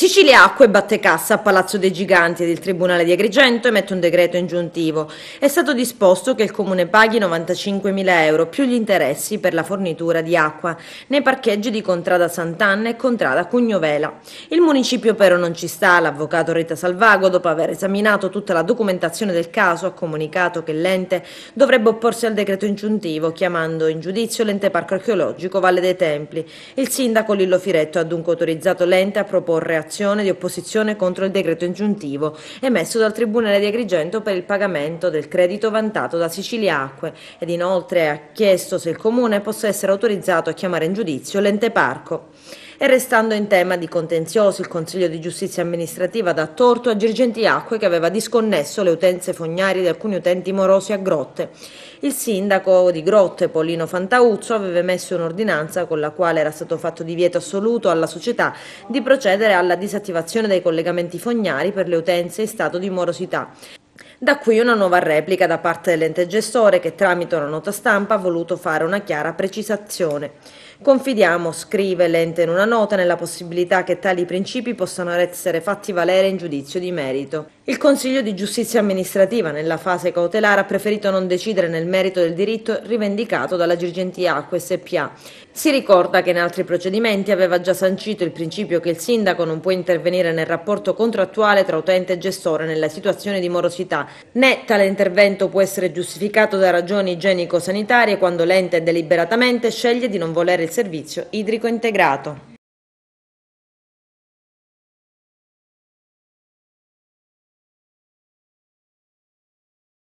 Sicilia Acque batte cassa a Palazzo dei Giganti ed il Tribunale di Agrigento emette un decreto ingiuntivo. È stato disposto che il Comune paghi 95.000 euro più gli interessi per la fornitura di acqua nei parcheggi di Contrada Sant'Anna e Contrada Cugnovela. Il municipio però non ci sta, l'avvocato Rita Salvago dopo aver esaminato tutta la documentazione del caso ha comunicato che l'ente dovrebbe opporsi al decreto ingiuntivo chiamando in giudizio l'ente parco archeologico Valle dei Templi. Il sindaco Lillo Firetto ha dunque autorizzato l'ente a proporre azioni azione di opposizione contro il decreto ingiuntivo emesso dal Tribunale di Agrigento per il pagamento del credito vantato da Sicilia Acque ed inoltre ha chiesto se il Comune possa essere autorizzato a chiamare in giudizio l'ente parco. E restando in tema di contenzioso, il Consiglio di Giustizia Amministrativa dà torto a Girgenti Acque che aveva disconnesso le utenze fognarie di alcuni utenti morosi a Grotte. Il sindaco di Grotte, Polino Fantauzzo, aveva emesso un'ordinanza con la quale era stato fatto divieto assoluto alla società di procedere alla disattivazione dei collegamenti fognari per le utenze in stato di morosità. Da qui una nuova replica da parte dell'ente gestore che tramite una nota stampa ha voluto fare una chiara precisazione. Confidiamo, scrive l'ente in una nota, nella possibilità che tali principi possano essere fatti valere in giudizio di merito. Il Consiglio di Giustizia Amministrativa, nella fase cautelare, ha preferito non decidere nel merito del diritto rivendicato dalla Girgenti Acque SPA. Si ricorda che in altri procedimenti aveva già sancito il principio che il sindaco non può intervenire nel rapporto contrattuale tra utente e gestore nella situazione di morosità né tale intervento può essere giustificato da ragioni igienico-sanitarie quando l'ente deliberatamente sceglie di non volere il servizio idrico integrato.